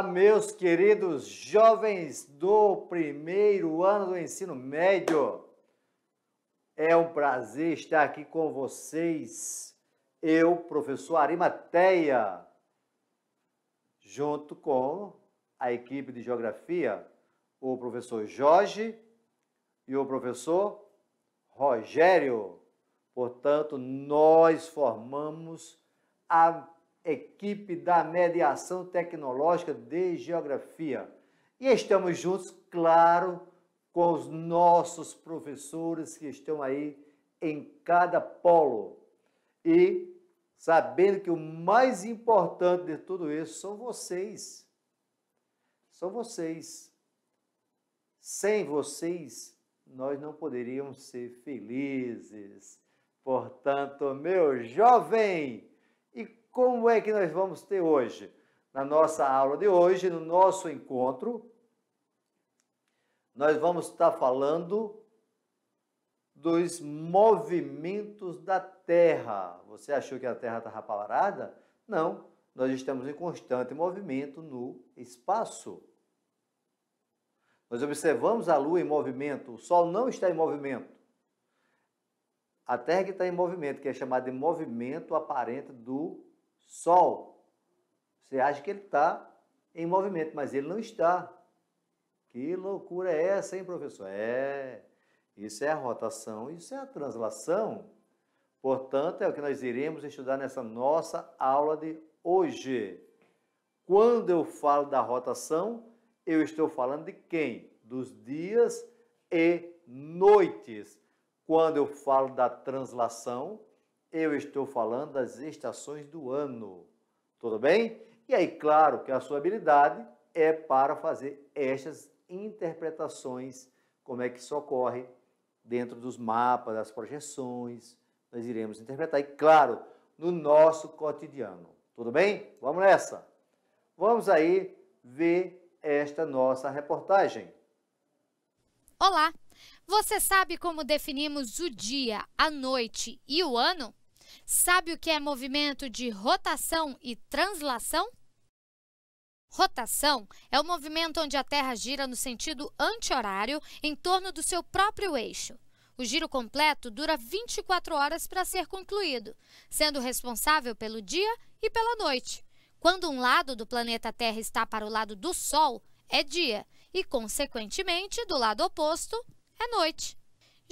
Olá, meus queridos jovens do primeiro ano do ensino médio. É um prazer estar aqui com vocês. Eu, professor Arimateia, junto com a equipe de geografia, o professor Jorge e o professor Rogério. Portanto, nós formamos a equipe da Mediação Tecnológica de Geografia. E estamos juntos, claro, com os nossos professores que estão aí em cada polo. E sabendo que o mais importante de tudo isso são vocês. São vocês. Sem vocês, nós não poderíamos ser felizes. Portanto, meu jovem, como é que nós vamos ter hoje? Na nossa aula de hoje, no nosso encontro, nós vamos estar falando dos movimentos da Terra. Você achou que a Terra estava parada? Não, nós estamos em constante movimento no espaço. Nós observamos a Lua em movimento, o Sol não está em movimento. A Terra que está em movimento, que é chamada de movimento aparente do Sol, você acha que ele está em movimento, mas ele não está. Que loucura é essa, hein, professor? É, isso é a rotação, isso é a translação. Portanto, é o que nós iremos estudar nessa nossa aula de hoje. Quando eu falo da rotação, eu estou falando de quem? Dos dias e noites. Quando eu falo da translação, eu estou falando das estações do ano. Tudo bem? E aí, claro que a sua habilidade é para fazer estas interpretações, como é que isso ocorre dentro dos mapas, das projeções. Nós iremos interpretar, e claro, no nosso cotidiano. Tudo bem? Vamos nessa! Vamos aí ver esta nossa reportagem. Olá! Você sabe como definimos o dia, a noite e o ano? Sabe o que é movimento de rotação e translação? Rotação é o movimento onde a Terra gira no sentido anti-horário em torno do seu próprio eixo. O giro completo dura 24 horas para ser concluído, sendo responsável pelo dia e pela noite. Quando um lado do planeta Terra está para o lado do Sol, é dia, e, consequentemente, do lado oposto, é noite.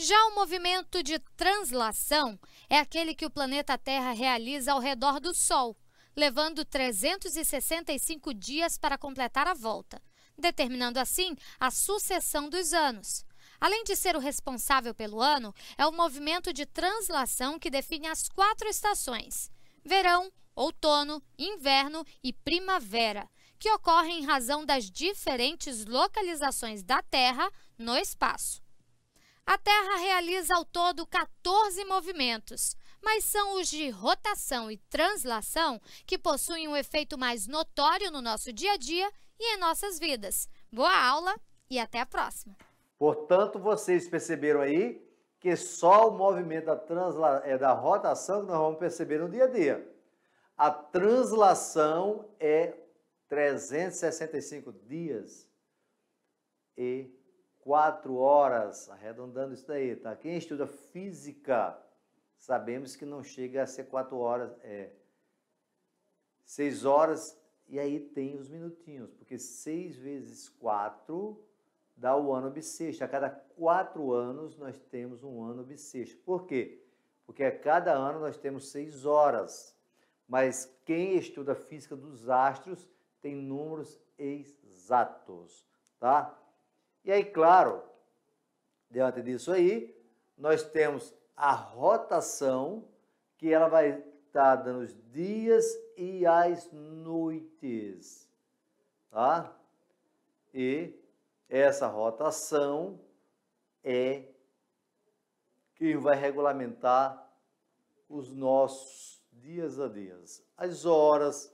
Já o movimento de translação é aquele que o planeta Terra realiza ao redor do Sol, levando 365 dias para completar a volta, determinando assim a sucessão dos anos. Além de ser o responsável pelo ano, é o movimento de translação que define as quatro estações: verão, outono, inverno e primavera, que ocorrem em razão das diferentes localizações da Terra no espaço. A Terra realiza ao todo 14 movimentos, mas são os de rotação e translação que possuem um efeito mais notório no nosso dia a dia e em nossas vidas. Boa aula e até a próxima! Portanto, vocês perceberam aí que só o movimento da, transla... é da rotação que nós vamos perceber no dia a dia. A translação é 365 dias e quatro horas, arredondando isso daí, tá? Quem estuda física, sabemos que não chega a ser quatro horas, é seis horas, e aí tem os minutinhos, porque seis vezes quatro dá o ano bissexto. A cada quatro anos nós temos um ano bissexto. Por quê? Porque a cada ano nós temos seis horas. Mas quem estuda física dos astros tem números exatos, tá? E aí, claro, diante disso aí, nós temos a rotação, que ela vai estar dando os dias e as noites, tá? E essa rotação é quem vai regulamentar os nossos dias a dias, as horas,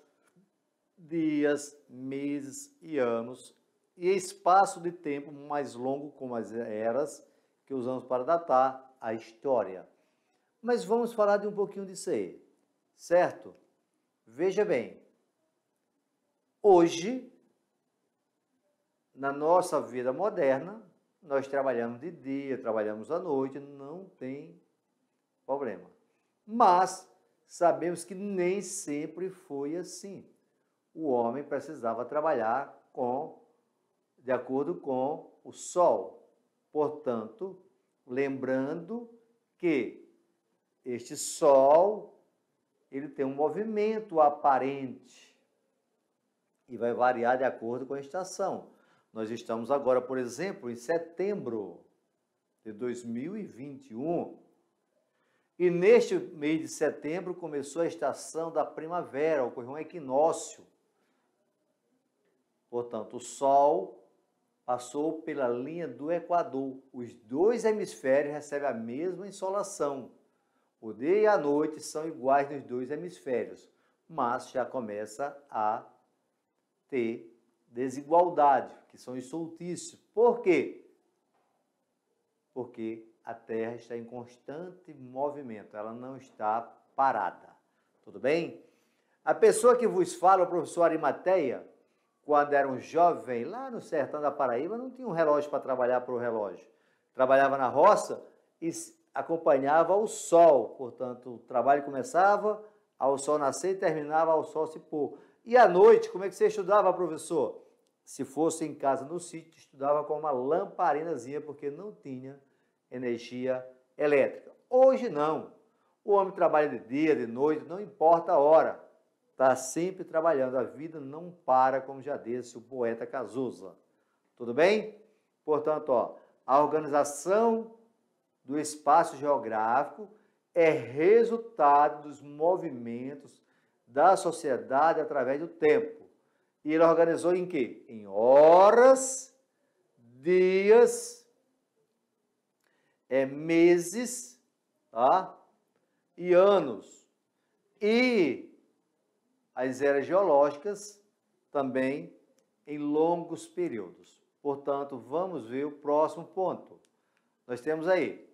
dias, meses e anos e espaço de tempo mais longo como as eras que usamos para datar a história. Mas vamos falar de um pouquinho disso aí, certo? Veja bem, hoje, na nossa vida moderna, nós trabalhamos de dia, trabalhamos à noite, não tem problema. Mas sabemos que nem sempre foi assim. O homem precisava trabalhar com de acordo com o Sol. Portanto, lembrando que este Sol ele tem um movimento aparente e vai variar de acordo com a estação. Nós estamos agora, por exemplo, em setembro de 2021. E neste mês de setembro começou a estação da primavera, ocorreu um equinócio. Portanto, o Sol passou pela linha do Equador. Os dois hemisférios recebem a mesma insolação. O dia e a noite são iguais nos dois hemisférios, mas já começa a ter desigualdade, que são os solstícios. Por quê? Porque a Terra está em constante movimento, ela não está parada. Tudo bem? A pessoa que vos fala, o professor Arimateia, quando era um jovem, lá no sertão da Paraíba, não tinha um relógio para trabalhar para o relógio. Trabalhava na roça e acompanhava o sol. Portanto, o trabalho começava ao sol nascer e terminava ao sol se pôr. E à noite, como é que você estudava, professor? Se fosse em casa, no sítio, estudava com uma lamparinazinha, porque não tinha energia elétrica. Hoje não. O homem trabalha de dia, de noite, não importa a hora. Está sempre trabalhando. A vida não para, como já disse o poeta Cazuza. Tudo bem? Portanto, ó, a organização do espaço geográfico é resultado dos movimentos da sociedade através do tempo. E ele organizou em quê? Em horas, dias, é, meses tá? e anos. E as eras geológicas também em longos períodos. Portanto, vamos ver o próximo ponto. Nós temos aí,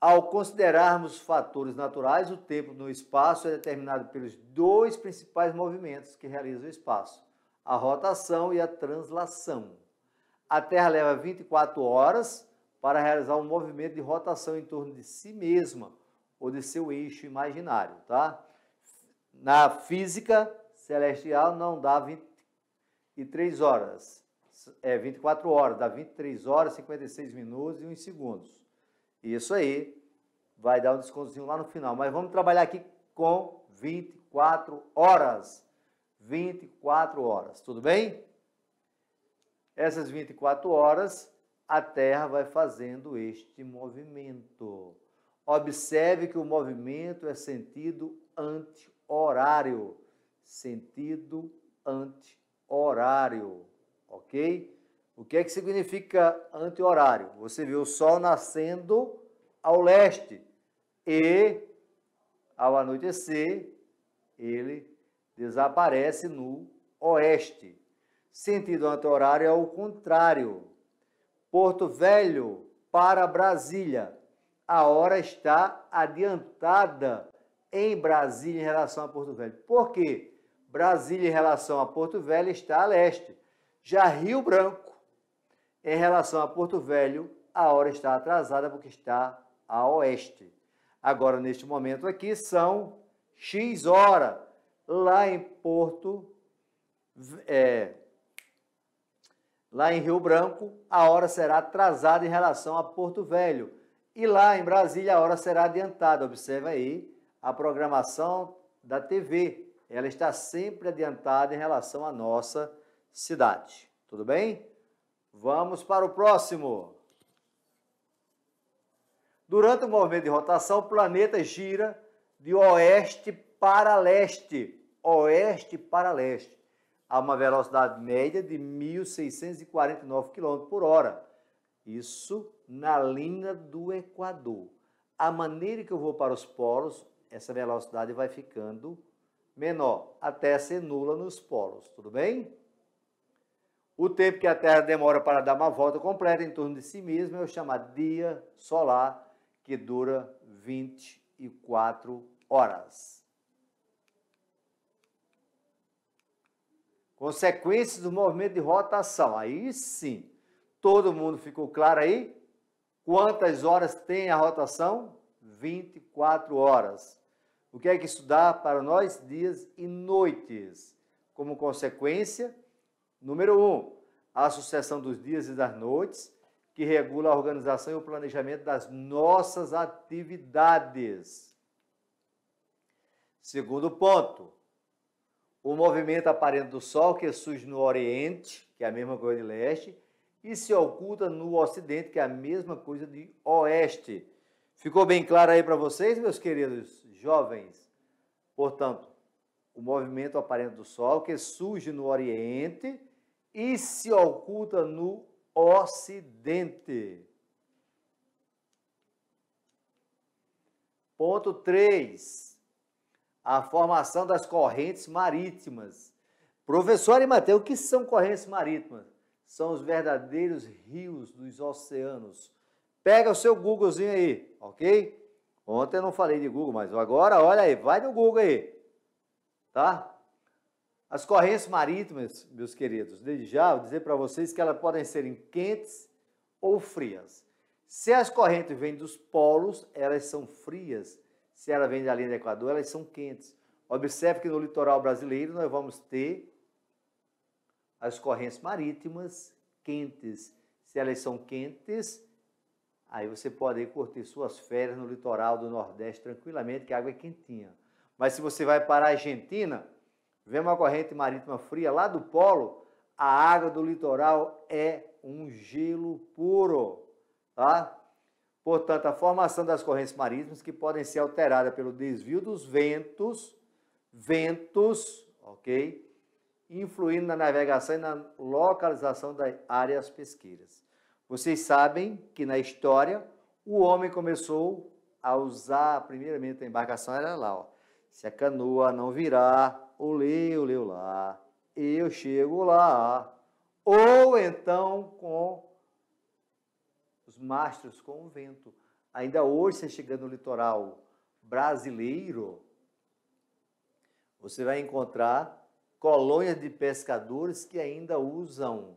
ao considerarmos fatores naturais, o tempo no espaço é determinado pelos dois principais movimentos que realiza o espaço, a rotação e a translação. A Terra leva 24 horas para realizar um movimento de rotação em torno de si mesma ou de seu eixo imaginário, tá? na física celestial não dá 23 horas. É 24 horas, dá 23 horas, 56 minutos e uns segundos. Isso aí vai dar um descontozinho lá no final. Mas vamos trabalhar aqui com 24 horas. 24 horas, tudo bem? Essas 24 horas, a Terra vai fazendo este movimento. Observe que o movimento é sentido anti-horário. Sentido anti-horário, ok? O que é que significa anti-horário? Você vê o sol nascendo ao leste e, ao anoitecer, ele desaparece no oeste. Sentido anti-horário é o contrário. Porto Velho para Brasília. A hora está adiantada em Brasília em relação a Porto Velho. Por quê? Brasília em relação a Porto Velho está a leste. Já Rio Branco, em relação a Porto Velho, a hora está atrasada porque está a oeste. Agora, neste momento aqui, são X hora. Lá em Porto, é, lá em Rio Branco, a hora será atrasada em relação a Porto Velho. E lá em Brasília, a hora será adiantada. Observe aí a programação da TV. Ela está sempre adiantada em relação à nossa cidade. Tudo bem? Vamos para o próximo. Durante o movimento de rotação, o planeta gira de oeste para leste. Oeste para leste. A uma velocidade média de 1.649 km por hora. Isso na linha do Equador. A maneira que eu vou para os polos essa velocidade vai ficando menor, até ser nula nos polos, tudo bem? O tempo que a Terra demora para dar uma volta completa em torno de si mesma é o chamado dia solar, que dura 24 horas. Consequências do movimento de rotação. Aí sim, todo mundo ficou claro aí? Quantas horas tem a rotação? 24 horas o que é que isso dá para nós dias e noites? Como consequência, número um, a sucessão dos dias e das noites, que regula a organização e o planejamento das nossas atividades. Segundo ponto, o movimento aparente do Sol que surge no Oriente, que é a mesma coisa de Leste, e se oculta no Ocidente, que é a mesma coisa de Oeste Ficou bem claro aí para vocês, meus queridos jovens? Portanto, o movimento aparente do Sol que surge no Oriente e se oculta no Ocidente. Ponto 3. A formação das correntes marítimas. Professor Arimateu, o que são correntes marítimas? São os verdadeiros rios dos oceanos Pega o seu Googlezinho aí, ok? Ontem eu não falei de Google, mas agora olha aí, vai no Google aí, tá? As correntes marítimas, meus queridos, desde já vou dizer para vocês que elas podem ser quentes ou frias. Se as correntes vêm dos polos, elas são frias. Se ela vem da linha do Equador, elas são quentes. Observe que no litoral brasileiro nós vamos ter as correntes marítimas quentes. Se elas são quentes, Aí você pode curtir suas férias no litoral do Nordeste tranquilamente, que a água é quentinha. Mas se você vai para a Argentina, vê uma corrente marítima fria lá do polo, a água do litoral é um gelo puro, tá? Portanto, a formação das correntes marítimas que podem ser alteradas pelo desvio dos ventos, ventos, ok? Influindo na navegação e na localização das áreas pesqueiras. Vocês sabem que na história o homem começou a usar primeiramente a embarcação era lá, ó. Se a canoa não virar, leu, leu lá, eu chego lá. Ou então com os mastros, com o vento. Ainda hoje, você chegando no litoral brasileiro, você vai encontrar colônias de pescadores que ainda usam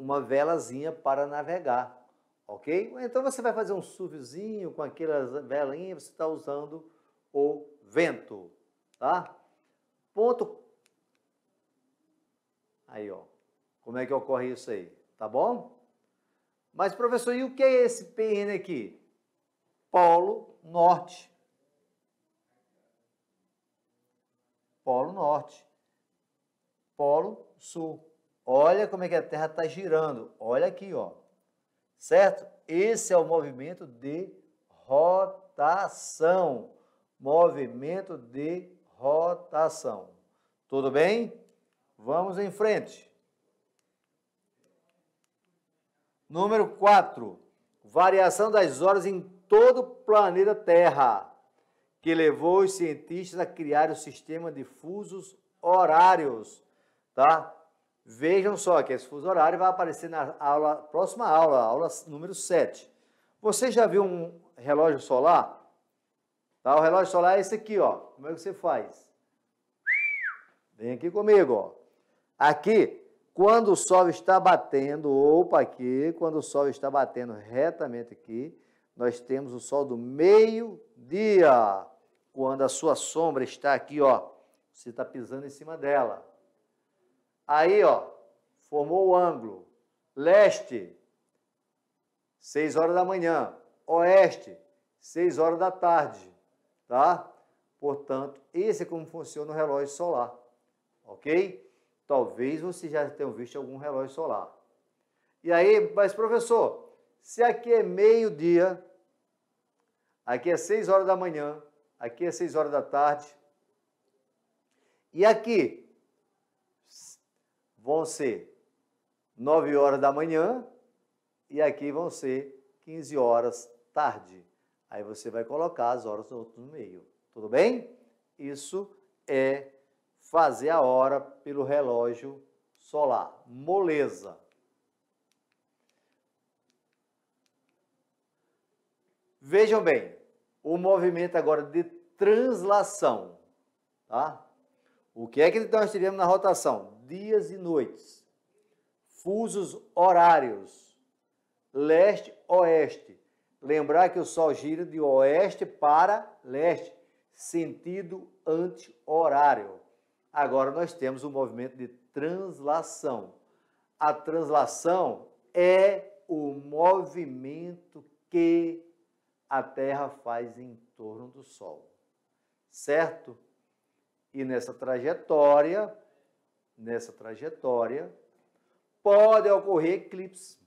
uma velazinha para navegar, ok? Então você vai fazer um surfzinho com aquela velinha, você está usando o vento, tá? Ponto. Aí, ó. Como é que ocorre isso aí, tá bom? Mas, professor, e o que é esse PN aqui? Polo Norte. Polo Norte. Polo Sul. Olha como é que a Terra está girando. Olha aqui, ó. Certo? Esse é o movimento de rotação. Movimento de rotação. Tudo bem? Vamos em frente. Número 4. Variação das horas em todo o planeta Terra, que levou os cientistas a criar o sistema de fusos horários, tá? Vejam só que esse fuso horário vai aparecer na aula, próxima aula, aula número 7. Você já viu um relógio solar? Tá, o relógio solar é esse aqui, ó. Como é que você faz? Vem aqui comigo, ó. Aqui, quando o sol está batendo, opa, aqui, quando o sol está batendo retamente aqui, nós temos o sol do meio-dia. Quando a sua sombra está aqui, ó, você está pisando em cima dela. Aí, ó, formou o ângulo. Leste, 6 horas da manhã. Oeste, 6 horas da tarde, tá? Portanto, esse é como funciona o relógio solar, ok? Talvez você já tenha visto algum relógio solar. E aí, mas professor, se aqui é meio-dia, aqui é 6 horas da manhã, aqui é 6 horas da tarde, e aqui vão ser 9 horas da manhã e aqui vão ser 15 horas tarde. Aí você vai colocar as horas no meio. Tudo bem? Isso é fazer a hora pelo relógio solar. Moleza. Vejam bem, o movimento agora de translação, tá? O que é que nós tivemos na rotação? dias e noites, fusos horários, leste-oeste. Lembrar que o sol gira de oeste para leste, sentido anti-horário. Agora nós temos o um movimento de translação. A translação é o movimento que a Terra faz em torno do Sol, certo? E nessa trajetória, nessa trajetória, pode ocorrer eclipse.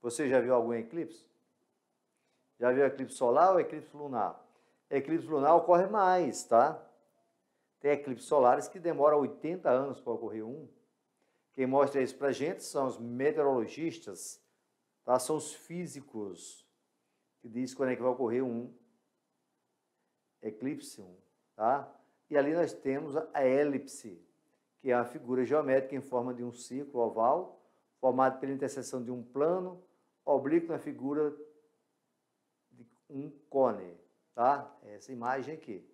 Você já viu algum eclipse? Já viu eclipse solar ou eclipse lunar? Eclipse lunar ocorre mais, tá? Tem eclipses solares que demoram 80 anos para ocorrer um. Quem mostra isso para gente são os meteorologistas, tá? são os físicos, que diz quando é que vai ocorrer um eclipse. Um, tá? E ali nós temos a elipse, que é a figura geométrica em forma de um círculo oval, formado pela interseção de um plano oblíquo na figura de um cone, tá? Essa imagem aqui.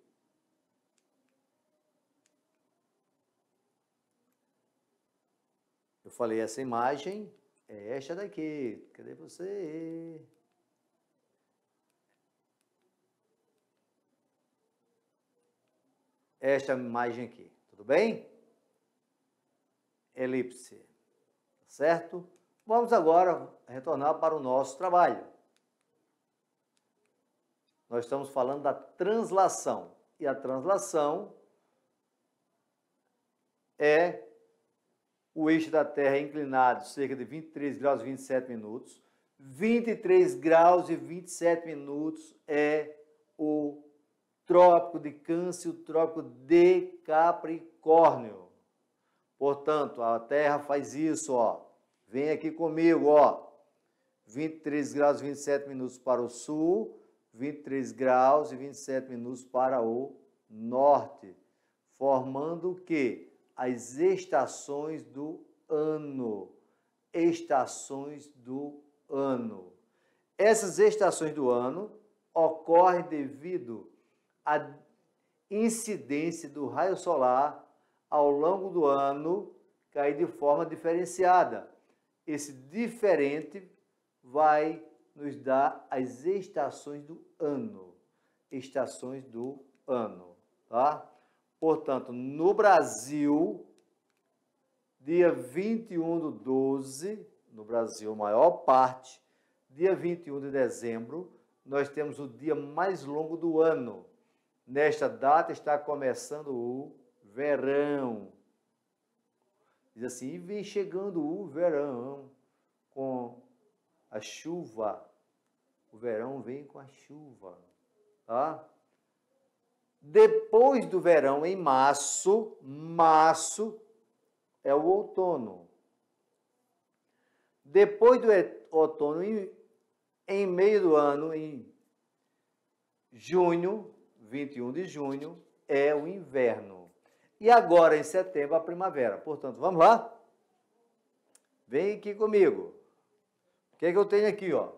Eu falei essa imagem é esta daqui. Cadê você? Esta imagem aqui, tudo bem? elipse. Tá certo? Vamos agora retornar para o nosso trabalho. Nós estamos falando da translação. E a translação é o eixo da Terra inclinado cerca de 23 graus e 27 minutos. 23 graus e 27 minutos é o trópico de Câncer, o trópico de Capricórnio. Portanto, a terra faz isso, ó. Vem aqui comigo, ó. 23 graus e 27 minutos para o sul, 23 graus e 27 minutos para o norte, formando o que? As estações do ano. Estações do ano. Essas estações do ano ocorrem devido à incidência do raio solar ao longo do ano cair de forma diferenciada. Esse diferente vai nos dar as estações do ano. Estações do ano, tá? Portanto, no Brasil, dia 21 do 12, no Brasil, maior parte, dia 21 de dezembro, nós temos o dia mais longo do ano. Nesta data está começando o verão. Diz assim: e vem chegando o verão com a chuva. O verão vem com a chuva, tá? Depois do verão, em março, março é o outono. Depois do outono, em, em meio do ano, em junho, 21 de junho, é o inverno. E agora, em setembro, a primavera. Portanto, vamos lá? Vem aqui comigo. O que, é que eu tenho aqui? Ó?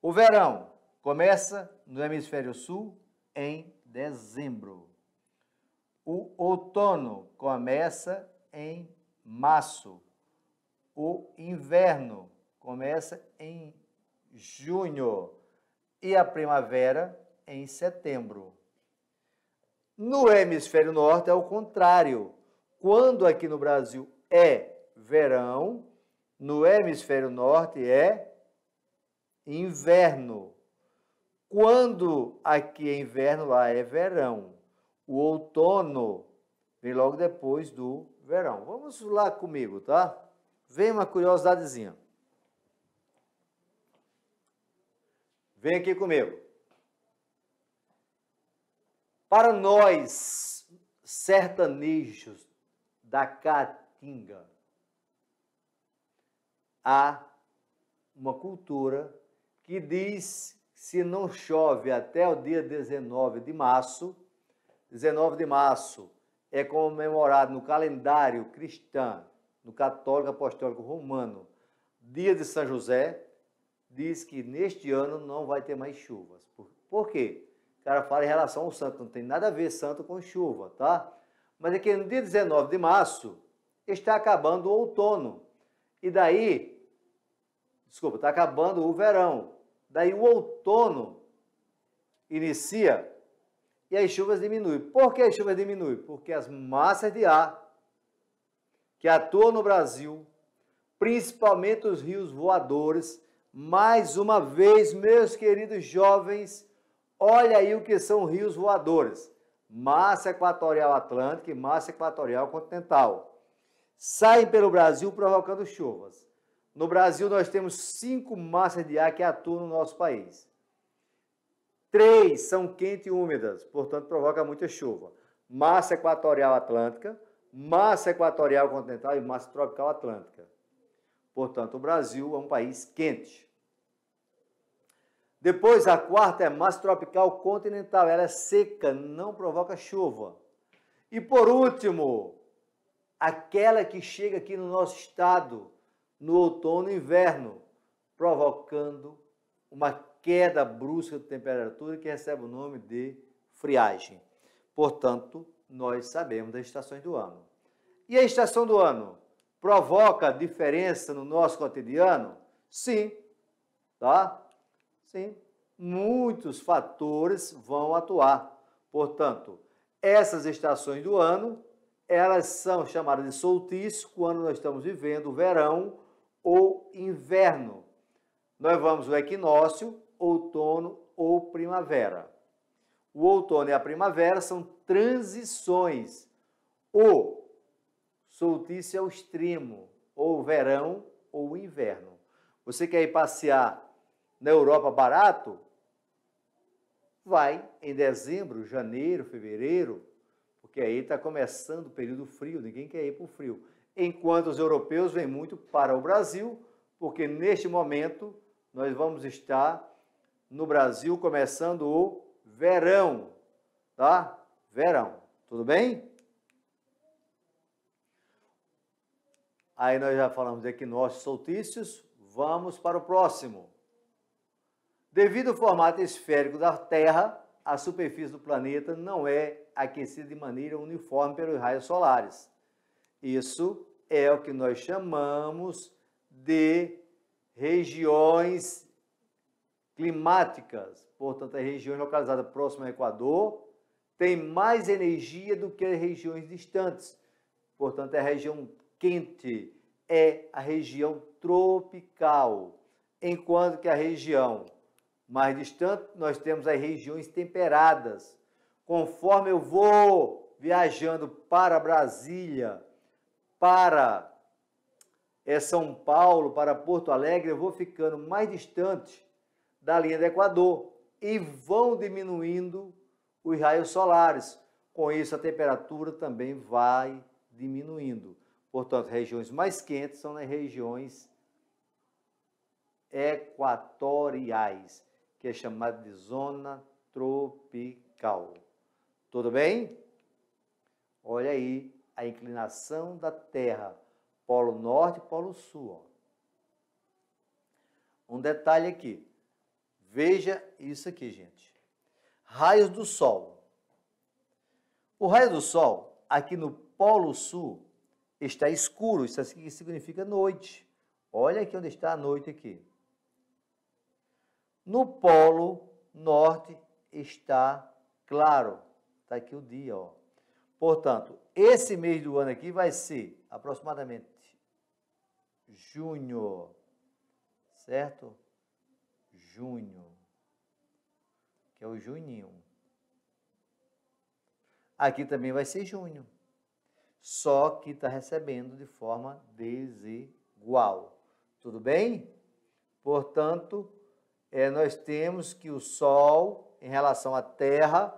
O verão começa no hemisfério sul em dezembro. O outono começa em março. O inverno começa em junho e a primavera em setembro. No hemisfério norte é o contrário. Quando aqui no Brasil é verão, no hemisfério norte é inverno. Quando aqui é inverno, lá é verão. O outono vem logo depois do verão. Vamos lá comigo, tá? Vem uma curiosidadezinha. Vem aqui comigo. Para nós, sertanejos da Caatinga, há uma cultura que diz que se não chove até o dia 19 de março, 19 de março é comemorado no calendário cristão, no católico apostólico romano, dia de São José, diz que neste ano não vai ter mais chuvas. Por, por quê? cara fala em relação ao santo, não tem nada a ver santo com chuva, tá? Mas é que no dia 19 de março está acabando o outono. E daí, desculpa, está acabando o verão. Daí o outono inicia e as chuvas diminuem. Por que as chuvas diminuem? Porque as massas de ar que atuam no Brasil, principalmente os rios voadores, mais uma vez, meus queridos jovens, Olha aí o que são rios voadores. Massa equatorial atlântica e massa equatorial continental. Saem pelo Brasil provocando chuvas. No Brasil, nós temos cinco massas de ar que atuam no nosso país. Três são quentes e úmidas, portanto, provoca muita chuva. Massa equatorial atlântica, massa equatorial continental e massa tropical atlântica. Portanto, o Brasil é um país quente. Depois, a quarta é massa tropical continental. Ela é seca, não provoca chuva. E por último, aquela que chega aqui no nosso estado no outono e inverno, provocando uma queda brusca de temperatura que recebe o nome de friagem. Portanto, nós sabemos das estações do ano. E a estação do ano provoca diferença no nosso cotidiano? Sim, tá? Sim, muitos fatores vão atuar. Portanto, essas estações do ano, elas são chamadas de solstício quando nós estamos vivendo verão ou inverno. Nós vamos o equinócio, outono ou primavera. O outono e a primavera são transições. O solstício é o extremo, ou verão ou inverno. Você quer ir passear na Europa barato, vai em dezembro, janeiro, fevereiro, porque aí está começando o período frio, ninguém quer ir para o frio. Enquanto os europeus vêm muito para o Brasil, porque neste momento nós vamos estar no Brasil começando o verão, tá? Verão, tudo bem? Aí nós já falamos de equinócios soltícios, vamos para o próximo. Devido ao formato esférico da Terra, a superfície do planeta não é aquecida de maneira uniforme pelos raios solares. Isso é o que nós chamamos de regiões climáticas. Portanto, as regiões localizadas próximas ao Equador têm mais energia do que as regiões distantes. Portanto, a região quente é a região tropical, enquanto que a região mais distante, nós temos as regiões temperadas. Conforme eu vou viajando para Brasília, para é, São Paulo, para Porto Alegre, eu vou ficando mais distante da linha do Equador e vão diminuindo os raios solares. Com isso, a temperatura também vai diminuindo. Portanto, regiões mais quentes são nas regiões equatoriais que é chamada de zona tropical. Tudo bem? Olha aí a inclinação da Terra, polo norte e polo sul. Ó. Um detalhe aqui. Veja isso aqui, gente. Raios do Sol. O raio do Sol, aqui no polo sul, está escuro. Isso significa noite. Olha aqui onde está a noite aqui. No polo norte está claro. Está aqui o dia, ó. Portanto, esse mês do ano aqui vai ser aproximadamente junho, certo? Junho, que é o juninho. Aqui também vai ser junho, só que está recebendo de forma desigual. Tudo bem? Portanto, é, nós temos que o Sol, em relação à Terra,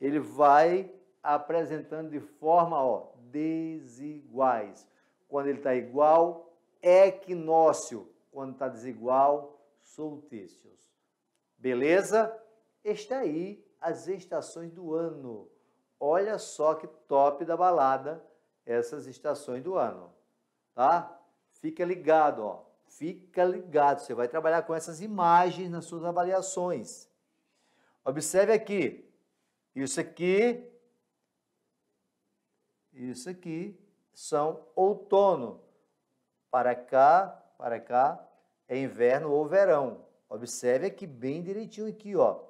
ele vai apresentando de forma ó, desiguais. Quando ele está igual, equinócio. Quando está desigual, solstícios. Beleza? Está aí as estações do ano. Olha só que top da balada essas estações do ano, tá? Fica ligado, ó. Fica ligado, você vai trabalhar com essas imagens nas suas avaliações. Observe aqui. Isso aqui. Isso aqui são outono. Para cá, para cá é inverno ou verão. Observe aqui bem direitinho aqui, ó.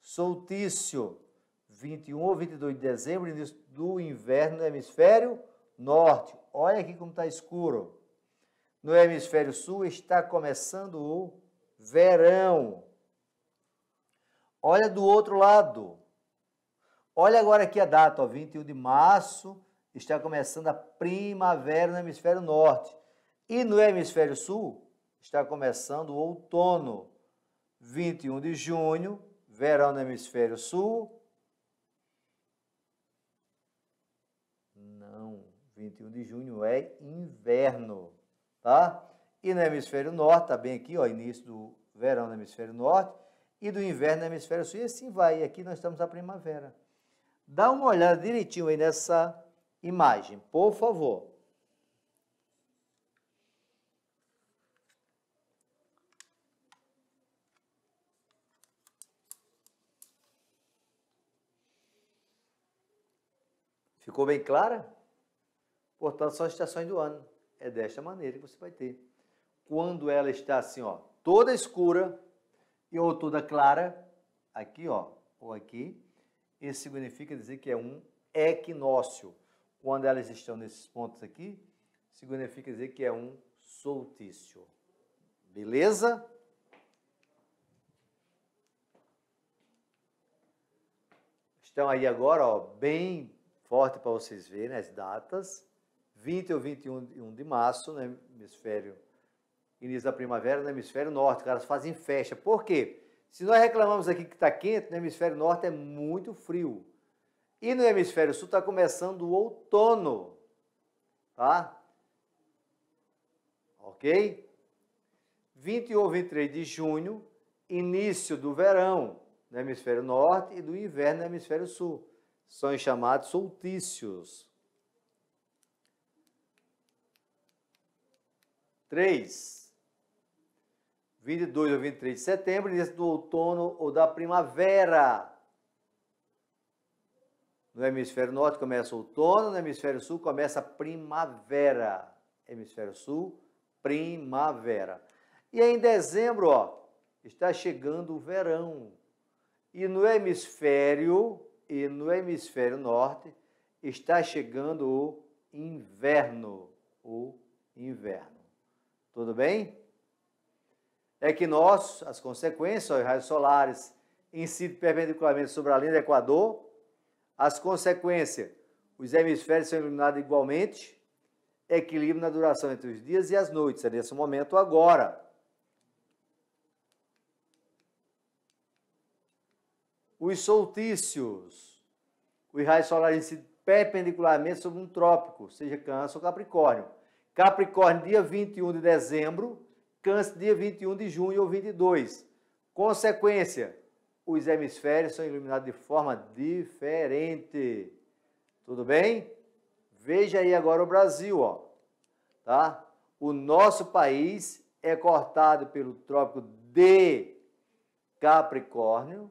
Soltício, 21 ou 22 de dezembro, início do inverno no hemisfério norte. Olha aqui como está escuro. No hemisfério sul está começando o verão. Olha do outro lado. Olha agora aqui a data, ó, 21 de março, está começando a primavera no hemisfério norte. E no hemisfério sul está começando o outono. 21 de junho, verão no hemisfério sul. Não, 21 de junho é inverno. Tá? E no hemisfério norte, está bem aqui, ó, início do verão no hemisfério norte e do inverno no hemisfério sul. E assim vai. E aqui nós estamos na primavera. Dá uma olhada direitinho aí nessa imagem, por favor. Ficou bem clara? Portanto, são as estações do ano é desta maneira que você vai ter. Quando ela está assim, ó, toda escura e ou toda clara, aqui, ó, ou aqui, isso significa dizer que é um equinócio. Quando elas estão nesses pontos aqui, significa dizer que é um solstício. Beleza? Estão aí agora, ó, bem forte para vocês verem as datas. 20 ou 21 de março, no né, hemisfério, início da primavera, no hemisfério norte, caras fazem festa. Por quê? Se nós reclamamos aqui que está quente, no hemisfério norte é muito frio. E no hemisfério sul está começando o outono, tá? Ok? 20 ou 23 de junho, início do verão no hemisfério norte e do inverno no hemisfério sul. São chamados soltícios. 3. 22 ou 23 de setembro, início do outono ou da primavera. No hemisfério norte começa o outono, no hemisfério sul começa a primavera. Hemisfério sul, primavera. E aí, em dezembro, ó, está chegando o verão. E no hemisfério e no hemisfério norte está chegando o inverno, o inverno. Tudo bem? É que nós, as consequências os raios solares, incidem perpendicularmente sobre a linha do Equador. As consequências, os hemisférios são iluminados igualmente. Equilíbrio na duração entre os dias e as noites. É nesse momento agora. Os soltícios. Os raios solares incidem perpendicularmente sobre um trópico, seja câncer ou capricórnio Capricórnio, dia 21 de dezembro. Câncer, dia 21 de junho ou 22. Consequência, os hemisférios são iluminados de forma diferente. Tudo bem? Veja aí agora o Brasil, ó. Tá? O nosso país é cortado pelo trópico de Capricórnio,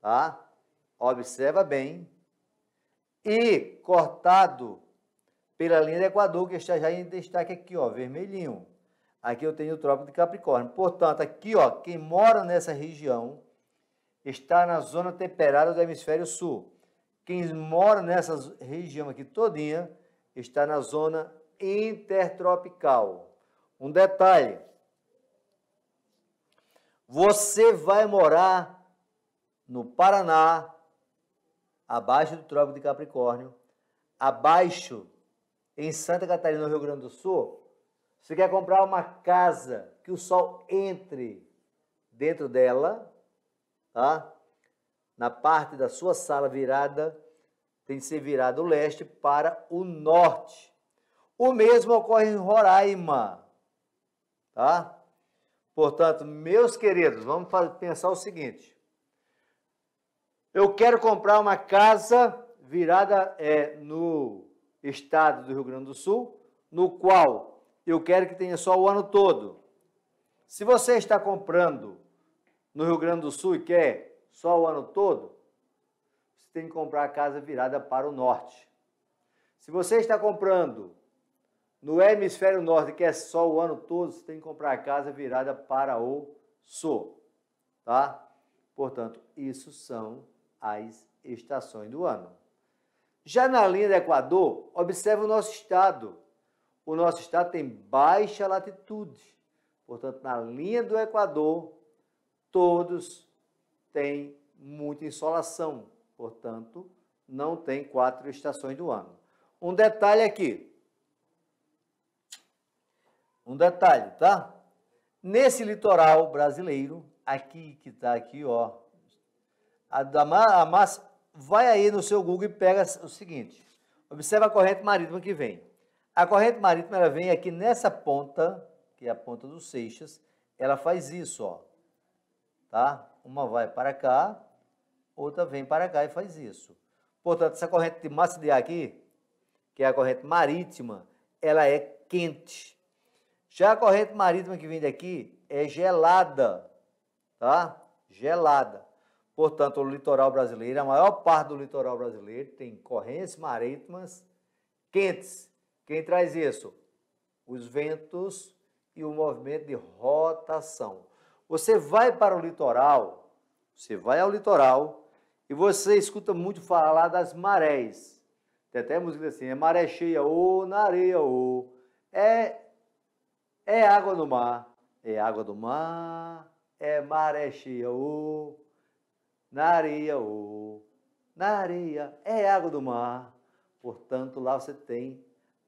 tá? Observa bem. E cortado pela linha do Equador, que está já em destaque aqui, ó, vermelhinho. Aqui eu tenho o Trópico de Capricórnio. Portanto, aqui, ó, quem mora nessa região está na zona temperada do hemisfério sul. Quem mora nessa região aqui todinha está na zona intertropical. Um detalhe, você vai morar no Paraná, abaixo do Trópico de Capricórnio, abaixo em Santa Catarina, no Rio Grande do Sul, você quer comprar uma casa que o sol entre dentro dela, tá? Na parte da sua sala virada, tem que ser virada o leste para o norte. O mesmo ocorre em Roraima, tá? Portanto, meus queridos, vamos pensar o seguinte. Eu quero comprar uma casa virada é, no estado do Rio Grande do Sul, no qual eu quero que tenha sol o ano todo. Se você está comprando no Rio Grande do Sul e quer sol o ano todo, você tem que comprar a casa virada para o norte. Se você está comprando no hemisfério norte, que é sol o ano todo, você tem que comprar a casa virada para o sul. Tá? Portanto, isso são as estações do ano. Já na linha do Equador, observe o nosso estado. O nosso estado tem baixa latitude. Portanto, na linha do Equador, todos têm muita insolação. Portanto, não tem quatro estações do ano. Um detalhe aqui. Um detalhe, tá? Nesse litoral brasileiro, aqui que está aqui, ó, a, a, a massa vai aí no seu Google e pega o seguinte. Observa a corrente marítima que vem. A corrente marítima ela vem aqui nessa ponta, que é a ponta dos Seixas, ela faz isso, ó. Tá? Uma vai para cá, outra vem para cá e faz isso. Portanto, essa corrente de massa de ar aqui, que é a corrente marítima, ela é quente. Já a corrente marítima que vem daqui é gelada, tá? Gelada. Portanto, o litoral brasileiro, a maior parte do litoral brasileiro tem correntes marítimas quentes. Quem traz isso? Os ventos e o movimento de rotação. Você vai para o litoral, você vai ao litoral e você escuta muito falar das marés. Tem até música assim, é maré cheia, ou oh, na areia, ou. Oh. É, é água do mar, é água do mar, é maré cheia, ou. Oh na areia, oh, na areia, é água do mar. Portanto, lá você tem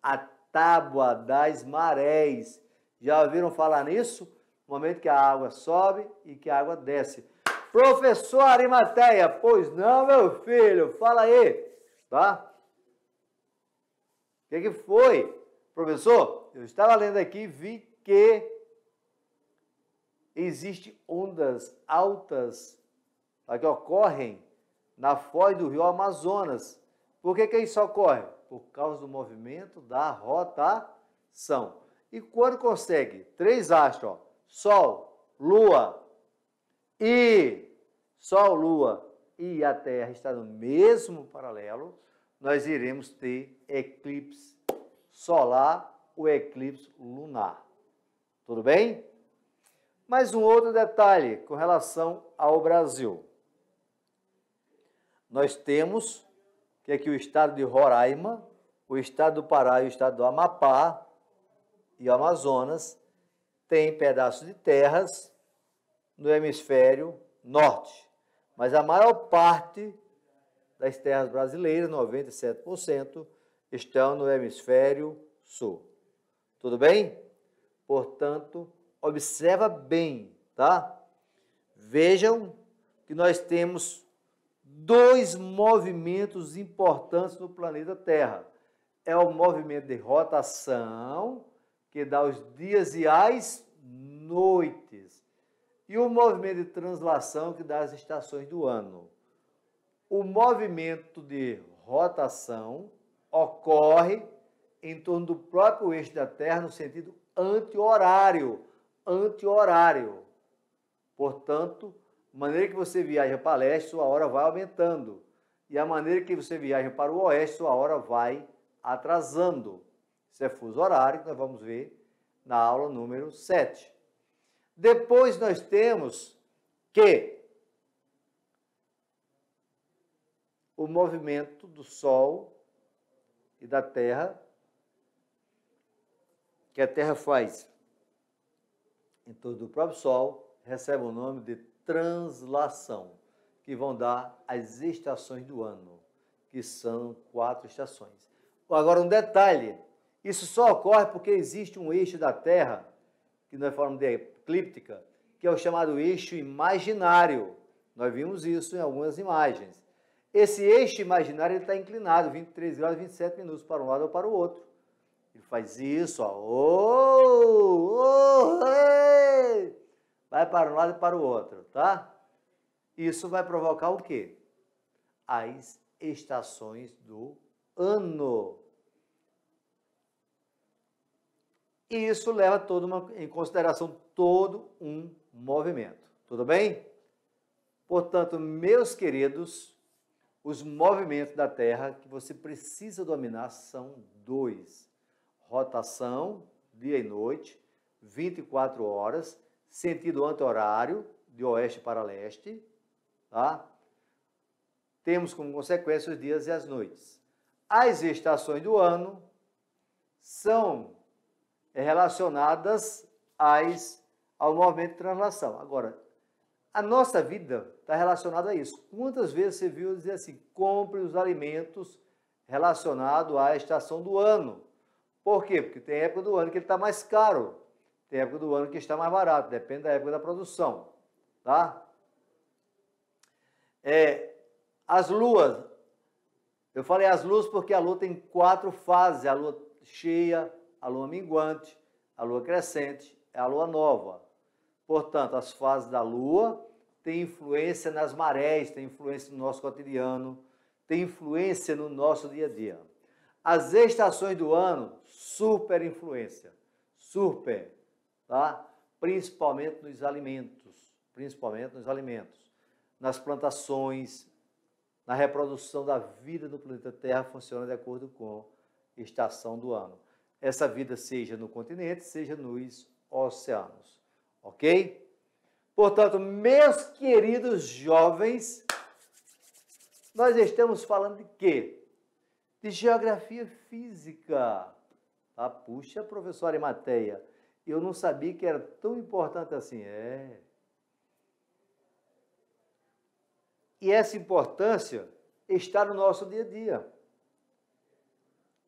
a tábua das marés. Já ouviram falar nisso? No momento que a água sobe e que a água desce. Professor Arimateia, pois não, meu filho? Fala aí, tá? O que, que foi? Professor, eu estava lendo aqui e vi que existe ondas altas tá, que ocorrem na foz do rio Amazonas. Por que, que isso ocorre? Por causa do movimento da rotação. E quando consegue? Três astros, ó, Sol, Lua e Sol, Lua e a Terra está no mesmo paralelo, nós iremos ter eclipse solar ou eclipse lunar. Tudo bem? Mais um outro detalhe com relação ao Brasil nós temos que é aqui o estado de Roraima, o estado do Pará e o estado do Amapá e Amazonas têm pedaços de terras no hemisfério norte. Mas a maior parte das terras brasileiras, 97%, estão no hemisfério sul. Tudo bem? Portanto, observa bem, tá? Vejam que nós temos dois movimentos importantes no planeta Terra. É o movimento de rotação, que dá os dias e as noites, e o movimento de translação, que dá as estações do ano. O movimento de rotação ocorre em torno do próprio eixo da Terra no sentido anti-horário, anti-horário. Portanto, a maneira que você viaja para o leste, sua hora vai aumentando. E a maneira que você viaja para o oeste, sua hora vai atrasando. Isso é fuso horário, que nós vamos ver na aula número 7. Depois nós temos que o movimento do Sol e da Terra, que a Terra faz em torno do próprio Sol, recebe o nome de translação, que vão dar as estações do ano, que são quatro estações. Agora, um detalhe: isso só ocorre porque existe um eixo da Terra, que nós é falamos de eclíptica, que é o chamado eixo imaginário. Nós vimos isso em algumas imagens. Esse eixo imaginário está inclinado 23 graus e 27 minutos para um lado ou para o outro. Ele faz isso, ó. Oh, oh, oh vai para um lado e para o outro, tá? Isso vai provocar o quê? As estações do ano. E isso leva uma, em consideração todo um movimento. Tudo bem? Portanto, meus queridos, os movimentos da Terra que você precisa dominar são dois: rotação, dia e noite, 24 horas, sentido anti-horário, de oeste para leste, tá? Temos como consequência os dias e as noites. As estações do ano são relacionadas às, ao movimento de translação. Agora, a nossa vida está relacionada a isso. Quantas vezes você viu dizer assim, compre os alimentos relacionados à estação do ano? Por quê? Porque tem época do ano que ele está mais caro. Tem época do ano que está mais barato, depende da época da produção, tá? É, as luas, eu falei as luas porque a lua tem quatro fases, a lua cheia, a lua minguante, a lua crescente, a lua nova. Portanto, as fases da lua têm influência nas marés, têm influência no nosso cotidiano, têm influência no nosso dia a dia. As estações do ano, super influência. Super tá? principalmente nos alimentos, principalmente nos alimentos, nas plantações, na reprodução da vida no planeta Terra funciona de acordo com a estação do ano. Essa vida seja no continente, seja nos oceanos, ok? Portanto, meus queridos jovens, nós estamos falando de quê? De geografia física. Tá? puxa, professora Emateia eu não sabia que era tão importante assim. É. E essa importância está no nosso dia a dia.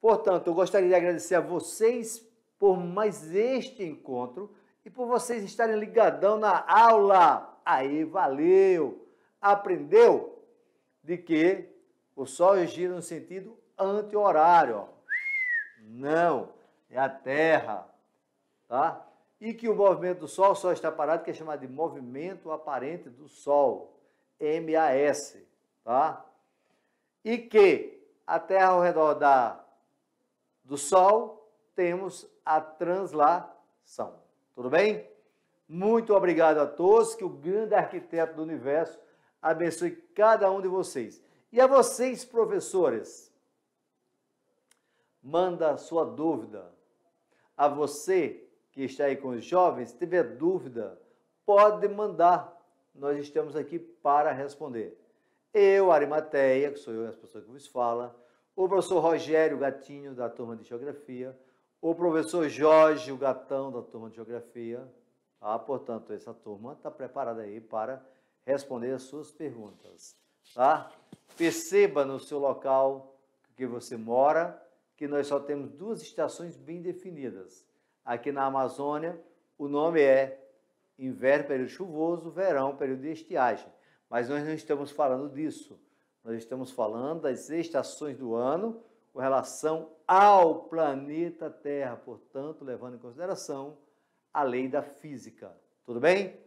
Portanto, eu gostaria de agradecer a vocês por mais este encontro e por vocês estarem ligadão na aula. Aí, valeu! Aprendeu de que o Sol gira no sentido anti-horário. Não, é a Terra tá? E que o movimento do Sol só está parado, que é chamado de movimento aparente do Sol, MAS, tá? E que a Terra ao redor da, do Sol temos a translação. Tudo bem? Muito obrigado a todos, que o grande arquiteto do universo abençoe cada um de vocês. E a vocês, professores, manda sua dúvida. A você, que está aí com os jovens, tiver dúvida, pode mandar. Nós estamos aqui para responder. Eu, Arimateia, que sou eu, as pessoas que vos fala, o professor Rogério Gatinho, da turma de Geografia, o professor Jorge o Gatão, da turma de Geografia. Ah, portanto, essa turma está preparada aí para responder as suas perguntas. Tá? Perceba no seu local que você mora que nós só temos duas estações bem definidas Aqui na Amazônia, o nome é inverno, período chuvoso, verão, período de estiagem. Mas nós não estamos falando disso. Nós estamos falando das estações do ano com relação ao planeta Terra, portanto, levando em consideração a lei da física. Tudo bem?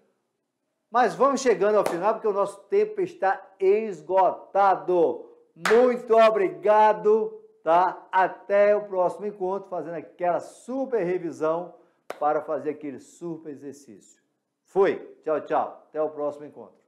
Mas vamos chegando ao final porque o nosso tempo está esgotado. Muito obrigado tá? Até o próximo encontro, fazendo aquela super revisão para fazer aquele super exercício. Fui, tchau, tchau. Até o próximo encontro.